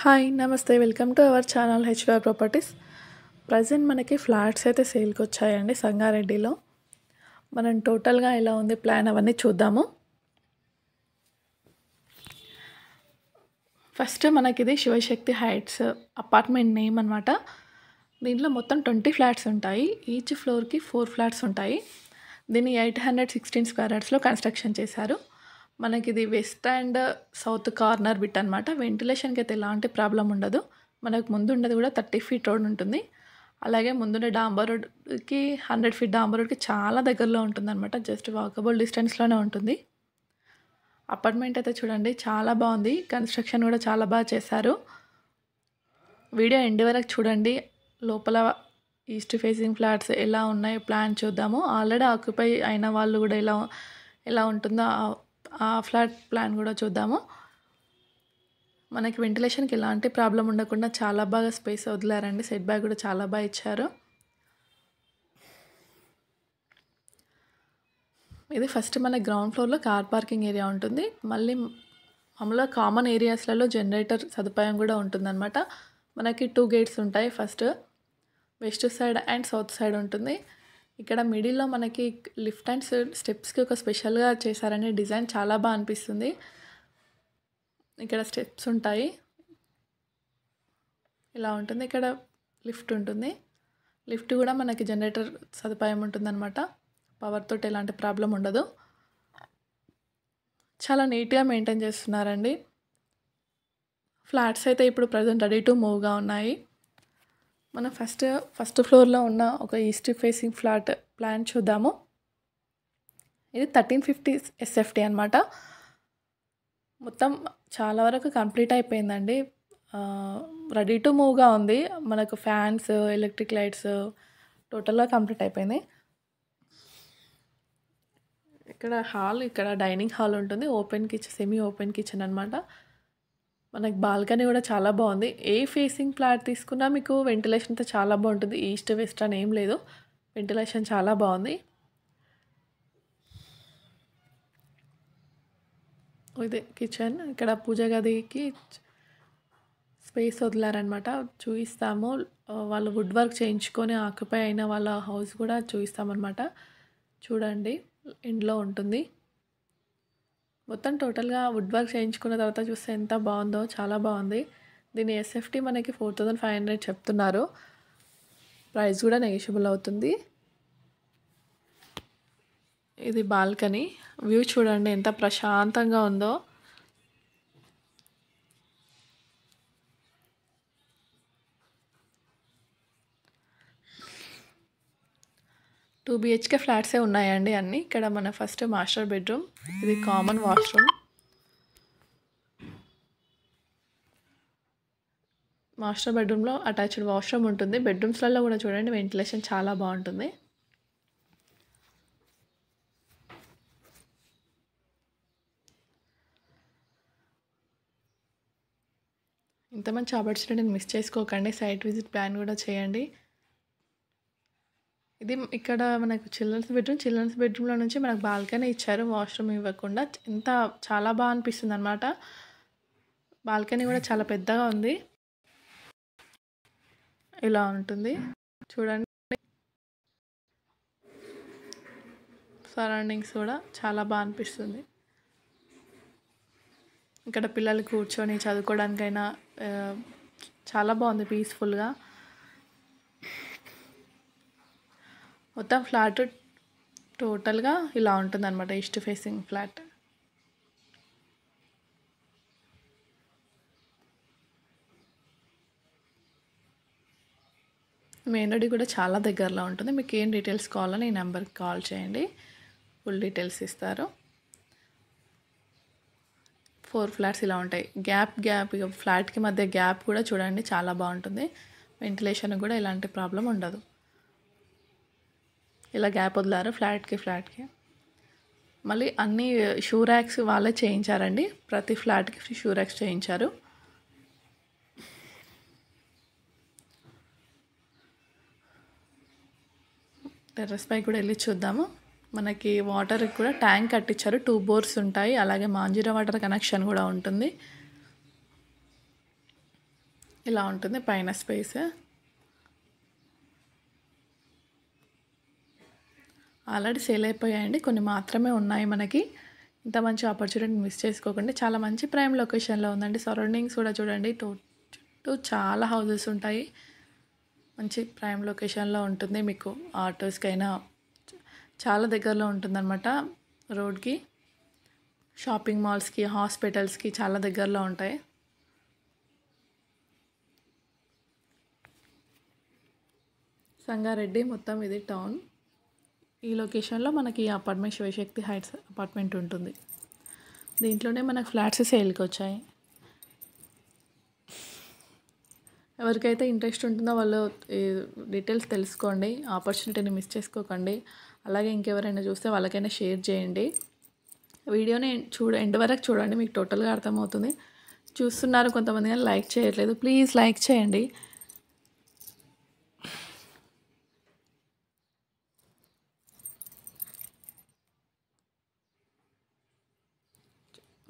hi నమస్తే welcome to our channel HY properties present మనకి flats అయితే సేల్కి వచ్చాయండి సంగారెడ్డిలో మనం టోటల్గా ఎలా ఉంది ప్లాన్ అవన్నీ చూద్దాము ఫస్ట్ మనకి ఇది శివశక్తి హైట్స్ అపార్ట్మెంట్ నేమ్ అనమాట దీంట్లో మొత్తం ట్వంటీ ఫ్లాట్స్ ఉంటాయి ఈచ్ ఫ్లోర్కి ఫోర్ ఫ్లాట్స్ ఉంటాయి దీన్ని eight hundred sixteen square construction చేశారు మనకి ఇది west and south corner bit అనమాట వెంటిలేషన్కి అయితే ఎలాంటి ప్రాబ్లం ఉండదు మనకు ముందు ఉండదు కూడా థర్టీ ఫీట్ రోడ్ ఉంటుంది అలాగే ముందున్న డాంబర్ రోడ్కి హండ్రెడ్ ఫీట్ డాంబర్ రోడ్కి చాలా దగ్గరలో ఉంటుంది అనమాట జస్ట్ వాకబుల్ డిస్టెన్స్లోనే ఉంటుంది అపార్ట్మెంట్ అయితే చూడండి చాలా బాగుంది కన్స్ట్రక్షన్ కూడా చాలా బాగా చేశారు వీడియో ఎండ్ వరకు చూడండి లోపల ఈస్ట్ ఫేసింగ్ ఫ్లాట్స్ ఎలా ఉన్నాయో ప్లాన్ చూద్దాము ఆల్రెడీ ఆక్యుపై అయిన వాళ్ళు కూడా ఎలా ఎలా ఉంటుందో ఆ ఫ్లాట్ ప్లాన్ కూడా చూద్దాము మనకి వెంటిలేషన్కి ఎలాంటి ప్రాబ్లం ఉండకుండా చాలా బాగా స్పేస్ వదిలారండి సెట్ బ్యాగ్ కూడా చాలా బాగా ఇచ్చారు ఇది ఫస్ట్ మన గ్రౌండ్ ఫ్లోర్లో కార్ పార్కింగ్ ఏరియా ఉంటుంది మళ్ళీ మామూలుగా కామన్ ఏరియాస్లలో జనరేటర్ సదుపాయం కూడా ఉంటుందన్నమాట మనకి టూ గేట్స్ ఉంటాయి first west side and south side ఉంటుంది ఇక్కడ మిడిల్లో మనకి లిఫ్ట్ అండ్ స్టెప్స్కి ఒక స్పెషల్గా చేశారనే డిజైన్ చాలా బాగా అనిపిస్తుంది ఇక్కడ స్టెప్స్ ఉంటాయి ఇలా ఉంటుంది ఇక్కడ లిఫ్ట్ ఉంటుంది లిఫ్ట్ కూడా మనకి జనరేటర్ సదుపాయం ఉంటుందన్నమాట పవర్తో ఎలాంటి ప్రాబ్లం ఉండదు చాలా నీట్గా మెయింటైన్ చేస్తున్నారండి ఫ్లాట్స్ అయితే ఇప్పుడు ప్రజెంట్ రెడీ టు మూవ్గా ఉన్నాయి మనం ఫస్ట్ ఫస్ట్ ఫ్లోర్లో ఉన్న ఒక ఈస్ట్ ఫేసింగ్ ఫ్లాట్ ప్లాన్ చూద్దాము ఇది థర్టీన్ ఫిఫ్టీ ఎస్ఎఫ్టీ అనమాట మొత్తం చాలా వరకు కంప్లీట్ అయిపోయిందండి రెడీ టు మూవ్గా ఉంది మనకు ఫ్యాన్స్ ఎలక్ట్రిక్ లైట్స్ టోటల్గా కంప్లీట్ అయిపోయింది ఇక్కడ హాల్ ఇక్కడ డైనింగ్ హాల్ ఉంటుంది open kitchen semi open kitchen అనమాట మనకు బాల్కనీ కూడా చాలా బాగుంది ఏ ఫేసింగ్ ఫ్లాట్ తీసుకున్నా మీకు వెంటిలేషన్తో చాలా బాగుంటుంది ఈస్ట్ వెస్ట్ అని ఏం లేదు వెంటిలేషన్ చాలా బాగుంది ఇదే కిచెన్ ఇక్కడ పూజ గదికి స్పేస్ వదిలారనమాట చూపిస్తాము వాళ్ళు వుడ్ వర్క్ చేయించుకొని ఆక్యుపై అయిన వాళ్ళ హౌస్ కూడా చూపిస్తామన్నమాట చూడండి ఇంట్లో ఉంటుంది మొత్తం టోటల్గా వుడ్ వర్క్ చేయించుకున్న తర్వాత చూస్తే ఎంత బాగుందో చాలా బాగుంది దీని ఎస్ఎఫ్టీ మనకి ఫోర్ థౌజండ్ ఫైవ్ హండ్రెడ్ చెప్తున్నారు ప్రైస్ కూడా నెగిషియబుల్ అవుతుంది ఇది బాల్కనీ వ్యూ చూడండి ఎంత ప్రశాంతంగా ఉందో టూ బిహెచ్కే ఫ్లాట్సే ఉన్నాయండి అన్నీ ఇక్కడ మన ఫస్ట్ మాస్టర్ బెడ్రూమ్ ఇది కామన్ వాష్రూమ్ మాస్టర్ బెడ్రూమ్లో అటాచ్డ్ వాష్రూమ్ ఉంటుంది బెడ్రూమ్స్లలో కూడా చూడండి వెంటిలేషన్ చాలా బాగుంటుంది ఇంత మంచి ఆపర్చునిటీని మిస్ చేసుకోకండి సైట్ విజిట్ ప్లాన్ కూడా చేయండి ఇది ఇక్కడ మనకు చిల్డ్రన్స్ బెడ్రూమ్ చిల్డ్రన్స్ బెడ్రూమ్లో నుంచి మనకు బాల్కనీ ఇచ్చారు వాష్రూమ్ ఇవ్వకుండా ఎంత చాలా బాగా అనిపిస్తుంది అనమాట బాల్కనీ కూడా చాలా పెద్దగా ఉంది ఇలా ఉంటుంది చూడండి సరౌండింగ్స్ కూడా చాలా బాగా అనిపిస్తుంది ఇక్కడ పిల్లలు కూర్చొని చదువుకోవడానికైనా చాలా బాగుంది పీస్ఫుల్గా మొత్తం ఫ్లాట్ టోటల్గా ఇలా ఉంటుంది అనమాట east facing flat main road కూడా చాలా దగ్గరలో ఉంటుంది మీకు ఏం డీటెయిల్స్ కావాలని ఈ నెంబర్కి కాల్ చేయండి ఫుల్ డీటెయిల్స్ ఇస్తారు ఫోర్ ఫ్లాట్స్ ఇలా ఉంటాయి గ్యాప్ గ్యాప్ ఫ్లాట్కి మధ్య గ్యాప్ కూడా చూడండి చాలా బాగుంటుంది వెంటిలేషన్ కూడా ఎలాంటి ప్రాబ్లం ఉండదు ఇలా గ్యాప్ వదిలారు ఫ్లాట్కి ఫ్లాట్కి మళ్ళీ అన్ని షూ ర్యాక్స్ వాళ్ళే చేయించారండి ప్రతి ఫ్లాట్కి షూ ర్యాక్స్ చేయించారు టెర్రస్ పై కూడా వెళ్ళి చూద్దాము మనకి వాటర్ కూడా ట్యాంక్ కట్టించారు టూ బోర్స్ ఉంటాయి అలాగే మాంజీరా వాటర్ కనెక్షన్ కూడా ఉంటుంది ఇలా ఉంటుంది పైన స్పేస్ ఆల్రెడీ సేల్ అయిపోయాయండి కొన్ని మాత్రమే ఉన్నాయి మనకి ఇంత మంచి ఆపర్చునిటీ మిస్ చేసుకోకండి చాలా మంచి ప్రైమ్ లొకేషన్లో ఉందండి సరౌండింగ్స్ కూడా చూడండి తో చుట్టూ చాలా హౌజెస్ ఉంటాయి మంచి ప్రైమ్ లొకేషన్లో ఉంటుంది మీకు ఆటోస్కైనా చాలా దగ్గరలో ఉంటుందన్నమాట రోడ్కి షాపింగ్ మాల్స్కి హాస్పిటల్స్కి చాలా దగ్గరలో ఉంటాయి సంగారెడ్డి మొత్తం ఇది టౌన్ ఈ లొకేషన్లో మనకి అపార్ట్మెంట్ శివశక్తి హైట్స్ అపార్ట్మెంట్ ఉంటుంది దీంట్లోనే మనకు ఫ్లాట్స్ సేల్కి వచ్చాయి ఎవరికైతే ఇంట్రెస్ట్ ఉంటుందో వాళ్ళు డీటెయిల్స్ తెలుసుకోండి ఆపర్చునిటీని మిస్ చేసుకోకండి అలాగే ఇంకెవరైనా చూస్తే వాళ్ళకైనా షేర్ చేయండి వీడియోని చూడ ఎండ్ వరకు చూడండి మీకు టోటల్గా అర్థమవుతుంది చూస్తున్నారు కొంతమంది లైక్ చేయట్లేదు ప్లీజ్ లైక్ చేయండి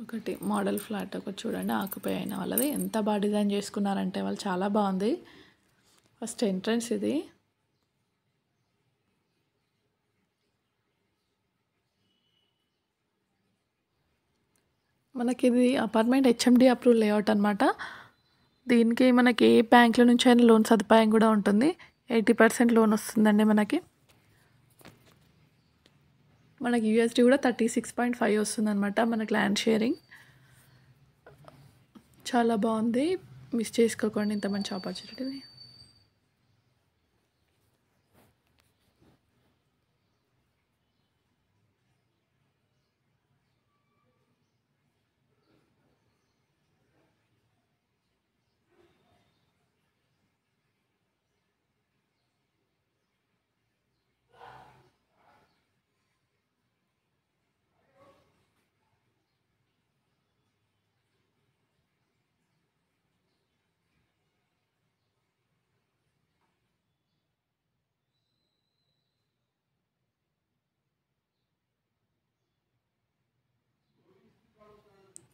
ఒకటి మోడల్ ఫ్లాట్ ఒకటి చూడండి ఆకుపై అయిన వాళ్ళది ఎంత బాగా డిజైన్ చేసుకున్నారంటే వాళ్ళు చాలా బాగుంది ఫస్ట్ ఎంట్రన్స్ ఇది మనకి ఇది అపార్ట్మెంట్ హెచ్ఎండి అప్రూవ్ లేఅవుట్ అనమాట దీనికి మనకి ఏ బ్యాంకుల నుంచి అయినా లోన్ సదుపాయం కూడా ఉంటుంది ఎయిటీ పర్సెంట్ లోన్ వస్తుందండి మనకి మనకి యూఎస్డి కూడా థర్టీ సిక్స్ పాయింట్ ఫైవ్ వస్తుంది అనమాట మనకి ల్యాండ్ షేరింగ్ చాలా బాగుంది మిస్ చేసుకోకండి ఇంత మంచి ఆపర్చునిటీని